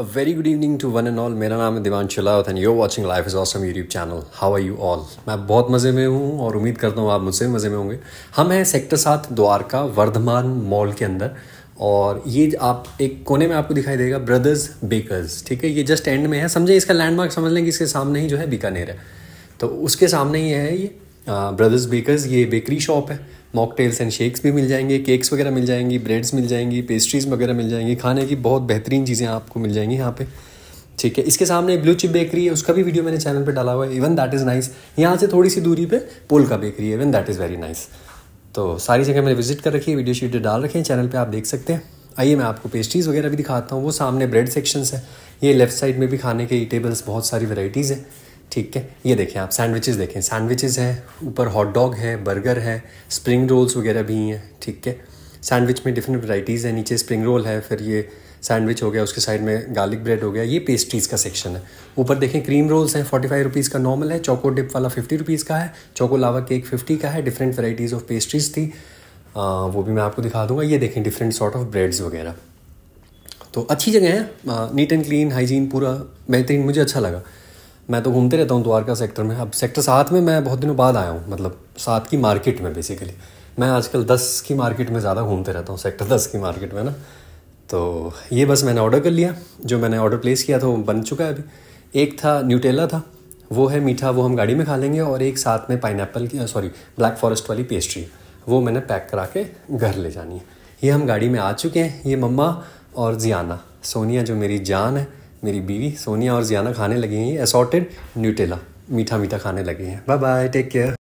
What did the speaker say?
A very good evening to one and all. मेरा नाम है Diwan Chilawat and you watching life is awesome YouTube channel how are you all मैं बहुत मज़े में हूँ और उम्मीद करता हूँ आप मुझसे मज़े में होंगे हम हैं सेक्टर सात द्वारका वर्धमान मॉल के अंदर और ये आप एक कोने में आपको दिखाई देगा ब्रदर्स बेकर्स ठीक है ये जस्ट एंड में है समझे इसका लैंडमार्क समझ लें कि इसके सामने ही जो है बीकानेर है तो उसके सामने ही है ये ब्रदर्स बेकर्स ये बेकरी शॉप है मॉकटेल्स एंड शेक्स भी मिल जाएंगे केक्स वगैरह मिल जाएंगी ब्रेड्स मिल जाएंगी पेस्ट्रीज़ वगैरह मिल जाएंगी खाने की बहुत बेहतरीन चीज़ें आपको मिल जाएंगी यहाँ पे ठीक है इसके सामने ब्लू चिप बेकरी है उसका भी वीडियो मैंने चैनल पे डाला हुआ है इवन दैट इज़ नाइस यहाँ से थोड़ी सी दूरी पर पोल का बेकरी है even that is very nice तो सारी जगह मैंने विजिट कर रखी है वीडियो शीट डाल रखे हैं चैनल पर आप देख सकते हैं आइए मैं आपको पेस्ट्रीज़ वगैरह भी दिखाता हूँ वो सामने ब्रेड सेक्शंस है ये लेफ्ट साइड में भी खाने के टेबल्स बहुत सारी वेराइटीज़ हैं ठीक है ये देखें आप सैंडविचेस देखें सैंडविचेस है ऊपर हॉट डॉग है बर्गर है स्प्रिंग रोल्स वगैरह भी हैं ठीक है सैंडविच में डिफरेंट वैराइटीज़ हैं नीचे स्प्रिंग रोल है फिर ये सैंडविच हो गया उसके साइड में गार्लिक ब्रेड हो गया ये पेस्ट्रीज़ का सेक्शन है ऊपर देखें क्रीम रोल्स हैं फोर्टी फाइव रुपीज़ का नॉर्मल है चोको डिप वाला फिफ्टी रुपीज़ का है चोको लावा केक फिफ्टी का है डिफरेंट वैराइटीज़ ऑफ पेस्ट्रीज़ थी आ, वो भी मैं आपको दिखा दूंगा ये देखें डिफरेंट सॉर्ट ऑफ ब्रेड्स वगैरह तो अच्छी जगह है नीट एंड क्लीन हाइजीन पूरा बेहतरीन मुझे अच्छा लगा मैं तो घूमते रहता हूँ द्वारका सेक्टर में अब सेक्टर सात में मैं बहुत दिनों बाद आया हूँ मतलब सात की मार्केट में बेसिकली मैं आजकल दस की मार्केट में ज़्यादा घूमते रहता हूँ सेक्टर दस की मार्केट में ना तो ये बस मैंने ऑर्डर कर लिया जो मैंने ऑर्डर प्लेस किया था वो बन चुका है अभी एक था न्यूटेला था वो है मीठा वो हम गाड़ी में खा लेंगे और एक साथ में पाइन की सॉरी ब्लैक फॉरेस्ट वाली पेस्ट्री वो मैंने पैक करा के घर ले जानी है ये हम गाड़ी में आ चुके हैं ये मम्मा और जियाना सोनिया जो मेरी जान है मेरी बीवी सोनिया और जियाना खाने लगी हैं असॉर्टेड न्यूटेला मीठा मीठा खाने लगे हैं बाय बाय टेक केयर